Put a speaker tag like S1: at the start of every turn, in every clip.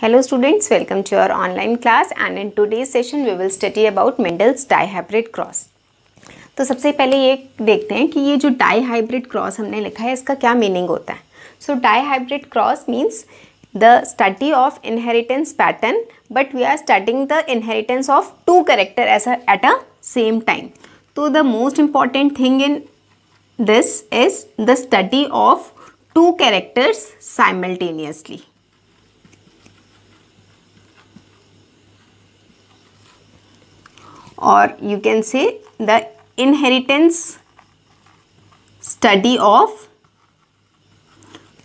S1: Hello students, welcome to your online class and in today's session we will study about Mendel's dihybrid cross. तो सबसे पहले ये देखते हैं कि ये जो डाई हाइब्रिड क्रॉस हमने लिखा है इसका क्या मीनिंग होता है so dihybrid cross means the study of inheritance pattern but we are studying the inheritance of two character as at a same time तो the most important thing in this is the study of two characters simultaneously or you can say the inheritance study of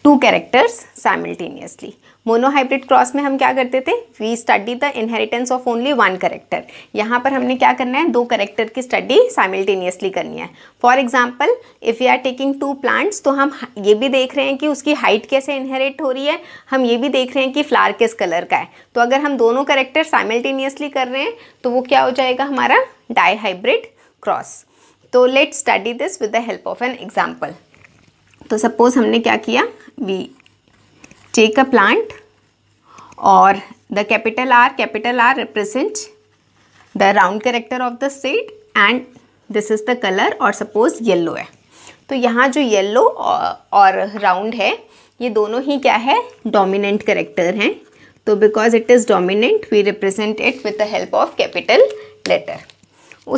S1: two characters simultaneously. Monohybrid cross में हम क्या करते थे we study the inheritance of only one character यहाँ पर हमने क्या करना है दो करेक्टर की स्टडी साइमल्टेनियसली करनी है for example if you are taking two plants तो हम ये भी देख रहे हैं कि उसकी हाइट कैसे इनहेरिट हो रही है हम ये भी देख रहे हैं कि फ्लार किस कलर का है तो अगर हम दोनों करेक्टर साइमल्टेनियसली कर रहे हैं तो वो क्या हो जाएगा हमारा डाई हाइब्रिड क्रॉस तो let study this with the help of an example तो सपोज हमने क्या किया we take a plant or the capital R, capital R represents the round character of the seed and this is the color और suppose yellow है तो यहाँ जो yellow और round है ये दोनों ही क्या है dominant character हैं तो because it is dominant we represent it with the help of capital letter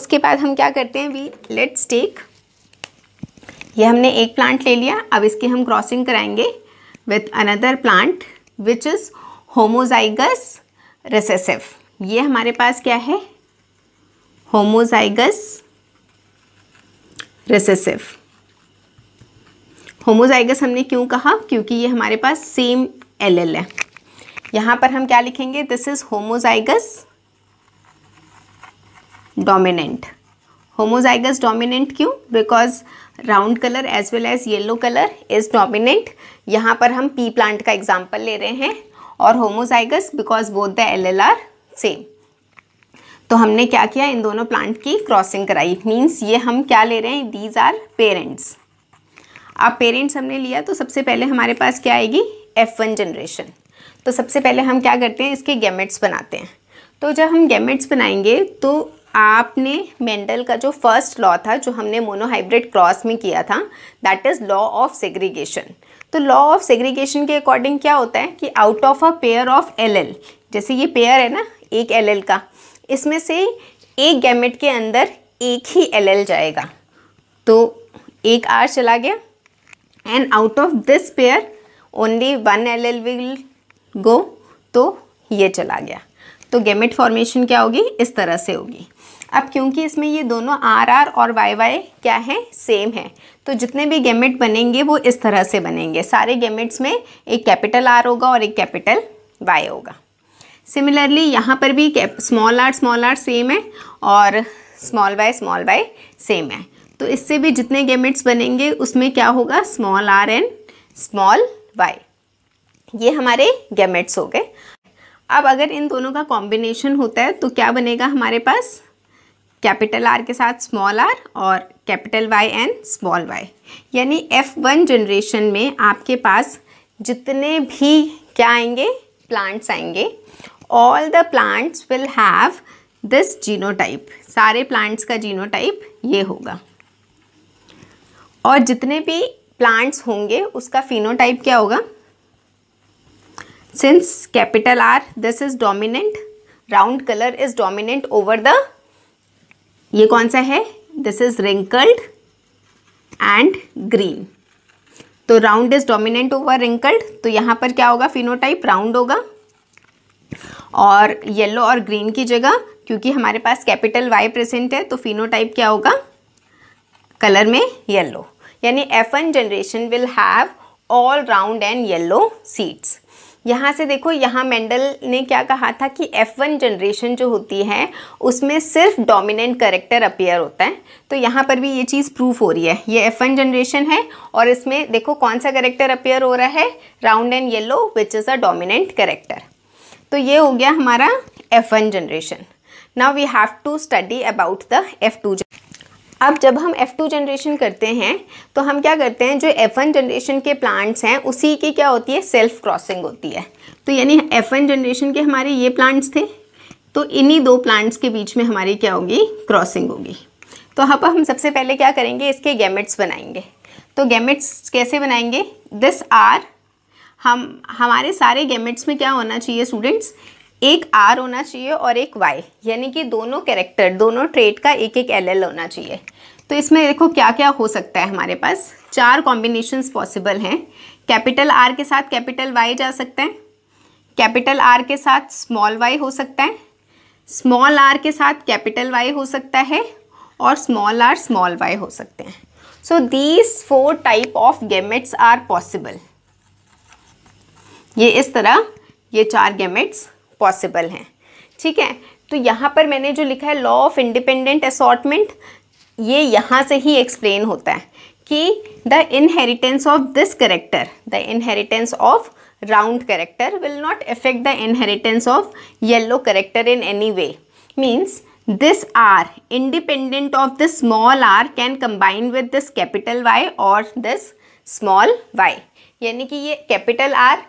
S1: उसके बाद हम क्या करते हैं वी लेट्स टेक ये हमने एक प्लांट ले लिया अब इसकी हम क्रॉसिंग कराएंगे with another plant which is homozygous recessive ये हमारे पास क्या है homozygous recessive होमोजाइगस हमने क्यों कहा क्योंकि ये हमारे पास सेम एल एल है यहाँ पर हम क्या लिखेंगे this is homozygous dominant homozygous dominant क्यों because round colour as well as yellow colour is dominant यहाँ पर हम पी प्लांट का एग्जाम्पल ले रहे हैं और homozygous because both the L L are same तो हमने क्या किया इन दोनों प्लांट की क्रॉसिंग कराई मीन्स ये हम क्या ले रहे हैं दीज आर पेरेंट्स अब पेरेंट्स हमने लिया तो सबसे पहले हमारे पास क्या आएगी एफ वन जनरेशन तो सबसे पहले हम क्या करते हैं इसके गैमेट्स बनाते हैं तो जब हम गैमेट्स बनाएंगे तो आपने मेंडल का जो फर्स्ट लॉ था जो हमने मोनोहाइब्रिड क्रॉस में किया था that is law of segregation तो लॉ ऑफ सेग्रीगेशन के अकॉर्डिंग क्या होता है कि out of a pair of L L जैसे ये पेयर है ना एक एलएल का इसमें से एक गैमेट के अंदर एक ही एलएल जाएगा तो एक आर चला गया and out of this pair only one L L will go तो ये चला गया तो गेमेट फॉर्मेशन क्या होगी इस तरह से होगी अब क्योंकि इसमें ये दोनों आर आर और वाई वाई क्या है सेम है तो जितने भी गेमेट बनेंगे वो इस तरह से बनेंगे सारे गेमेट्स में एक कैपिटल आर होगा और एक कैपिटल वाई होगा सिमिलरली यहाँ पर भी small R small R same है और small Y small Y same है तो इससे भी जितने गेमेट्स बनेंगे उसमें क्या होगा small R and small Y ये हमारे गेमेट्स हो गए अब अगर इन दोनों का कॉम्बिनेशन होता है तो क्या बनेगा हमारे पास कैपिटल आर के साथ स्मॉल आर और capital Y and small Y यानी एफ़ वन जनरेशन में आपके पास जितने भी क्या आएंगे प्लांट्स आएंगे all the plants will have this genotype सारे प्लांट्स का जीनोटाइप ये होगा और जितने भी प्लांट्स होंगे उसका फिनोटाइप क्या होगा since capital R this is dominant round color is dominant over the ये कौन सा है this is wrinkled and green तो round is dominant over wrinkled तो यहाँ पर क्या होगा फिनोटाइप राउंड होगा और येलो और ग्रीन की जगह क्योंकि हमारे पास कैपिटल वाई प्रेजेंट है तो फिनोटाइप क्या होगा कलर में येलो यानी F N generation will have all round and yellow seeds यहाँ से देखो यहाँ मेंडल ने क्या कहा था कि एफ़ वन जनरेशन जो होती है उसमें सिर्फ डोमिनेंट करेक्टर अपेयर होता है तो यहाँ पर भी ये चीज़ प्रूफ हो रही है ये एफ़ वन जनरेशन है और इसमें देखो कौन सा करेक्टर अपेयर हो रहा है round and yellow which is a dominant character तो ये हो गया हमारा F one generation now we have to study about the F two अब जब हम F2 जनरेशन करते हैं तो हम क्या करते हैं जो F1 जनरेशन के प्लांट्स हैं उसी की क्या होती है सेल्फ क्रॉसिंग होती है तो यानी F1 जनरेशन के हमारे ये प्लांट्स थे तो इन्हीं दो प्लांट्स के बीच में हमारी क्या होगी क्रॉसिंग होगी तो अब हम सबसे पहले क्या करेंगे इसके गैमेट्स बनाएंगे तो गैमेट्स कैसे बनाएंगे दिस आर हम हमारे सारे गैमेट्स में क्या होना चाहिए स्टूडेंट्स एक आर होना चाहिए और एक वाई यानी कि दोनों कैरेक्टर दोनों ट्रेड का एक एक एल होना चाहिए तो इसमें देखो क्या क्या हो सकता है हमारे पास चार कॉम्बिनेशंस पॉसिबल हैं कैपिटल आर के साथ कैपिटल वाई जा सकते हैं कैपिटल आर के साथ स्मॉल वाई हो सकता है स्मॉल आर के साथ कैपिटल वाई हो सकता है और स्मॉल आर स्मॉल वाई हो सकते हैं so these four type of gametes are possible ये इस तरह ये चार गेमेट्स पॉसिबल हैं ठीक है तो यहाँ पर मैंने जो लिखा है लॉ ऑफ इंडिपेंडेंट असॉटमेंट ये यहाँ से ही एक्सप्लेन होता है कि the inheritance of this character the inheritance of round character will not effect the inheritance of yellow character in any way means this are independent of this small R can combine with this capital Y और this small Y यानी कि ये capital R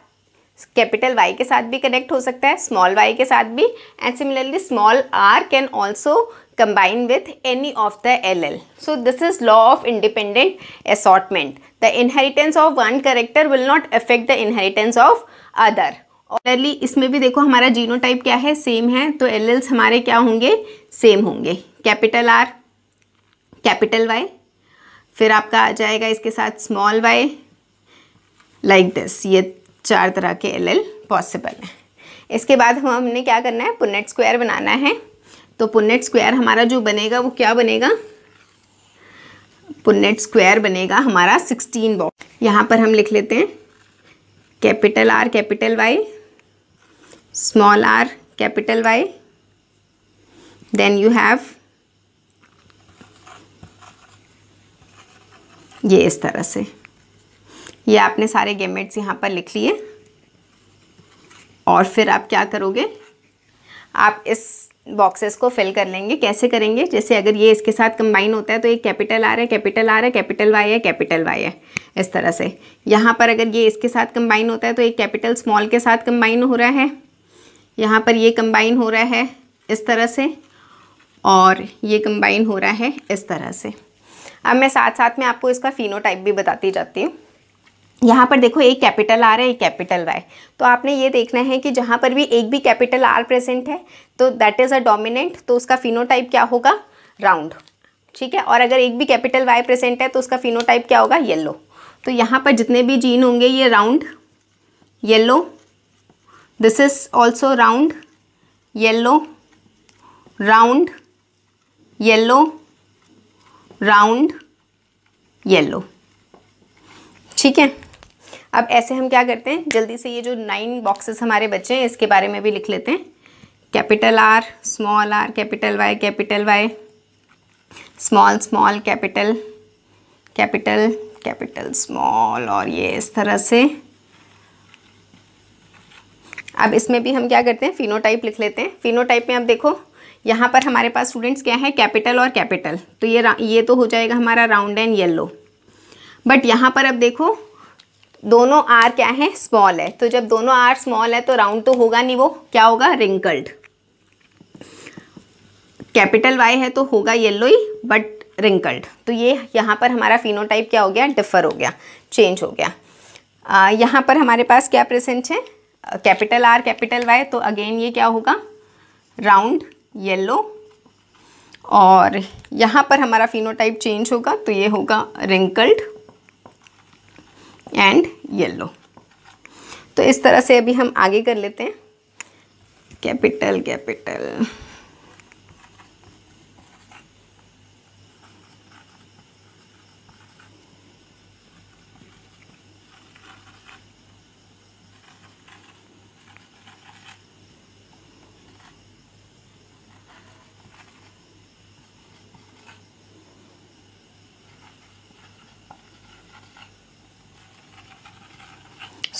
S1: capital Y के साथ भी connect हो सकता है स्मॉल वाई के साथ भी and similarly small R can also with any of the L LL. So this is law of independent assortment the inheritance of one character will not affect the inheritance of other orderly इसमें भी देखो हमारा जीनो type क्या है same है तो L else हमारे क्या होंगे सेम होंगे कैपिटल आर कैपिटल वाई फिर आपका आ जाएगा इसके साथ स्मॉल वाई लाइक दिस ये चार तरह के एल पॉसिबल हैं इसके बाद हम हमने क्या करना है पुनेट स्क्वायर बनाना है तो पुनेट स्क्वायर हमारा जो बनेगा वो क्या बनेगा पुनेट स्क्वायर बनेगा हमारा सिक्सटीन बॉक्स यहाँ पर हम लिख लेते हैं capital R capital Y small R capital Y then you have ये इस तरह से ये आपने सारे गेमेट्स यहाँ पर लिख लिए और फिर आप क्या करोगे आप इस बॉक्सेस को फिल कर लेंगे कैसे करेंगे जैसे अगर ये इसके साथ कंबाइन होता है तो ये कैपिटल आ रहा है कैपिटल आ रहा है कैपिटल वाई है कैपिटल वाई है इस तरह से यहाँ पर अगर ये इसके साथ कंबाइन होता है तो एक कैपिटल स्मॉल के साथ कंबाइन हो रहा है यहाँ पर ये कंबाइन हो रहा है इस तरह से और ये कंबाइन हो रहा है इस तरह से अब मैं साथ साथ में आपको इसका फिनोटाइप भी बताती जाती हूँ यहाँ पर देखो एक कैपिटल आर है एक कैपिटल वाई तो आपने ये देखना है कि जहाँ पर भी एक भी कैपिटल आर प्रेजेंट है तो दैट इज़ अ डोमिनेंट तो उसका फिनोटाइप क्या होगा राउंड ठीक है और अगर एक भी कैपिटल वाई प्रेजेंट है तो उसका फिनोटाइप क्या होगा येल्लो तो यहाँ पर जितने भी जीन होंगे ये round yellow this is also round yellow round yellow round yellow ठीक है अब ऐसे हम क्या करते हैं जल्दी से ये जो नाइन बॉक्सेस हमारे बच्चे हैं इसके बारे में भी लिख लेते हैं capital R small R capital Y capital Y small small capital capital capital small और ये इस तरह से अब इसमें भी हम क्या करते हैं फिनोटाइप लिख लेते हैं फिनोटाइप में आप देखो यहाँ पर हमारे पास स्टूडेंट्स क्या है कैपिटल और कैपिटल तो ये ये तो हो जाएगा हमारा राउंड एंड येल्लो बट यहाँ पर अब देखो दोनों आर क्या है स्मॉल है तो जब दोनों आर स्मॉल है तो राउंड तो होगा नहीं वो क्या होगा रिंकल्ड कैपिटल वाई है तो होगा येल्लो ही बट रिंकल्ड तो ये यहाँ पर हमारा फिनोटाइप क्या हो गया डिफर हो गया चेंज हो गया यहाँ पर हमारे पास क्या प्रेजेंट है कैपिटल आर कैपिटल वाई तो अगेन ये क्या होगा राउंड येल्लो और यहाँ पर हमारा फिनोटाइप चेंज होगा तो ये होगा रिंकल्ड एंड येलो तो इस तरह से अभी हम आगे कर लेते हैं कैपिटल कैपिटल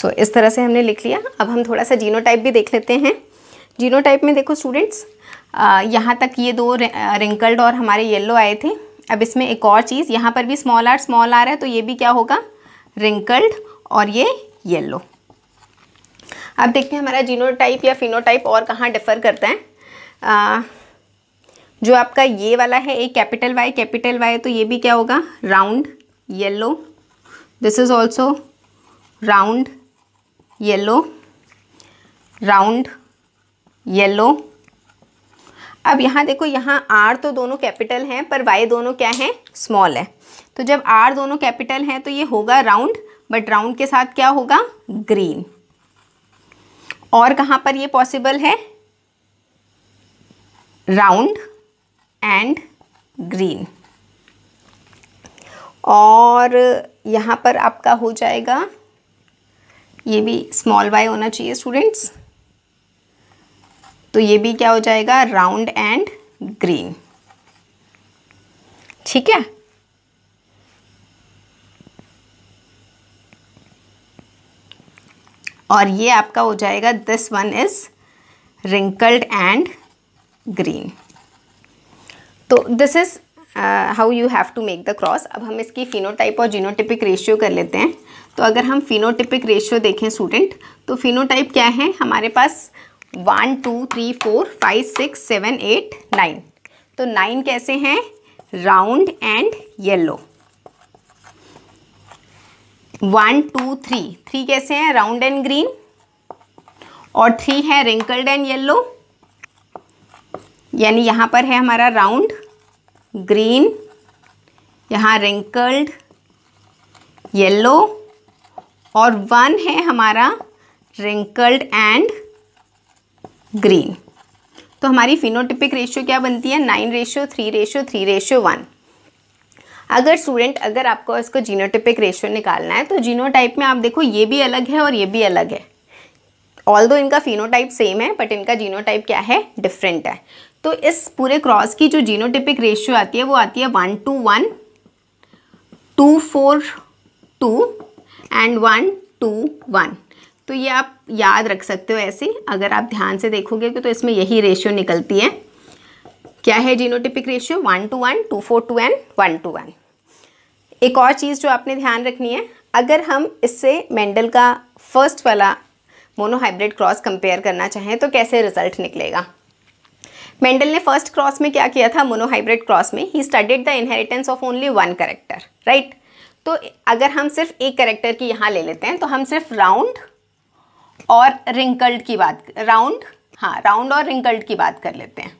S1: सो इस तरह से हमने लिख लिया अब हम थोड़ा सा जीनोटाइप भी देख लेते हैं जीनोटाइप में देखो स्टूडेंट्स यहाँ तक ये दो रिंकल्ड और हमारे येल्लो आए थे अब इसमें एक और चीज़ यहाँ पर भी स्मॉल आर स्मॉल आर है तो ये भी क्या होगा रिंकल्ड और ये येल्लो अब देखते हैं हमारा जीनोटाइप या फिनोटाइप और कहाँ डिफ़र करता है आ, जो आपका ये वाला है एक कैपिटल वाई कैपिटल वाई तो ये भी क्या होगा round yellow this is also round yellow round yellow अब यहाँ देखो यहाँ आर तो दोनों कैपिटल हैं पर वाई दोनों क्या हैं स्मॉल है तो जब आर दोनों कैपिटल हैं तो ये होगा राउंड बट राउंड के साथ क्या होगा ग्रीन और कहाँ पर ये पॉसिबल है राउंड एंड ग्रीन और यहाँ पर आपका हो जाएगा ये भी स्मॉल वाई होना चाहिए स्टूडेंट्स तो ये भी क्या हो जाएगा राउंड एंड ग्रीन ठीक है और ये आपका हो जाएगा this one is wrinkled and green तो this is how you have to make the cross अब हम इसकी फिनोटाइप और जीनोटिपिक रेशियो कर लेते हैं तो अगर हम फिनोटिपिक रेशियो देखें स्टूडेंट तो फिनोटाइप क्या है हमारे पास one two three four five six seven eight nine तो नाइन कैसे हैं round and yellow one two three three कैसे हैं राउंड एंड ग्रीन और थ्री है रिंकल्ड एंड येलो यानी यहाँ पर है हमारा राउंड ग्रीन यहाँ रिंकल्ड येलो और वन है हमारा रिंकल्ड एंड ग्रीन तो हमारी फिनोटिपिक रेशियो क्या बनती है nine ratio three ratio three ratio one अगर स्टूडेंट अगर आपको इसको जीनोटिपिक रेशियो निकालना है तो जीनोटाइप में आप देखो ये भी अलग है और ये भी अलग है ऑल दो इनका फिनोटाइप सेम है बट इनका जीनोटाइप क्या है डिफरेंट है तो इस पूरे क्रॉस की जो जीनोटिपिक रेशियो आती है वो आती है one two one two four two and one two one तो ये आप याद रख सकते हो ऐसे अगर आप ध्यान से देखोगे तो इसमें यही रेशियो निकलती है क्या है genotypic ratio one two one two four two and one two one एक और चीज़ जो आपने ध्यान रखनी है अगर हम इससे मेंडल का फर्स्ट वाला मोनोहाइब्रिड क्रॉस कंपेयर करना चाहें तो कैसे रिजल्ट निकलेगा मेंडल ने फर्स्ट क्रॉस में क्या किया था मोनोहाइब्रिड क्रॉस में ही studied the inheritance of only one character right तो अगर हम सिर्फ एक करेक्टर की यहाँ ले लेते हैं तो हम सिर्फ राउंड और रिंकल्ड की बात राउंड हाँ राउंड और रिंकल्ड की बात कर लेते हैं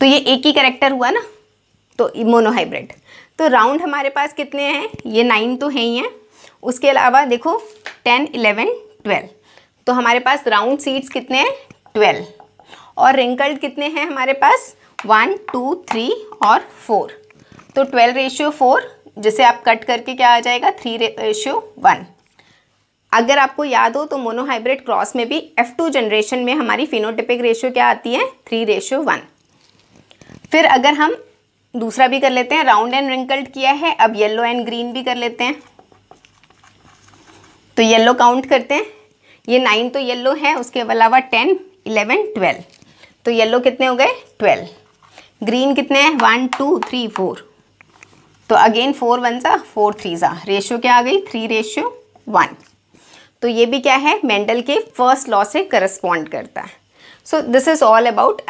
S1: तो ये एक ही करेक्टर हुआ ना तो मोनोहाइब्रिड तो राउंड हमारे पास कितने हैं ये नाइन तो है ही हैं उसके अलावा देखो टेन इलेवन ट्वेल्व तो हमारे पास राउंड सीड्स कितने हैं ट्वेल्व और रिंकल्ड कितने हैं हमारे पास वन टू थ्री और फोर तो ट्वेल्व रेशियो फोर जिसे आप कट करके क्या आ जाएगा थ्री रेशियो वन अगर आपको याद हो तो मोनोहाइब्रिड क्रॉस में भी एफ टू जनरेशन में हमारी फिनोटिपिक रेशियो क्या आती है थ्री रेशियो वन फिर अगर हम दूसरा भी कर लेते हैं राउंड एंड रिंकल्ड किया है अब येलो एंड ग्रीन भी कर लेते हैं तो येलो काउंट करते हैं ये नाइन तो येलो है उसके अलावा टेन इलेवन ट्वेल्व तो येलो कितने हो गए ट्वेल्व ग्रीन कितने हैं वन टू थ्री फोर तो अगेन फोर वन ज़ा फोर थ्री ज़ा रेशियो क्या आ गई थ्री रेशियो वन तो ये भी क्या है मेंडल के फर्स्ट लॉ से करस्पॉन्ड करता है so this is all about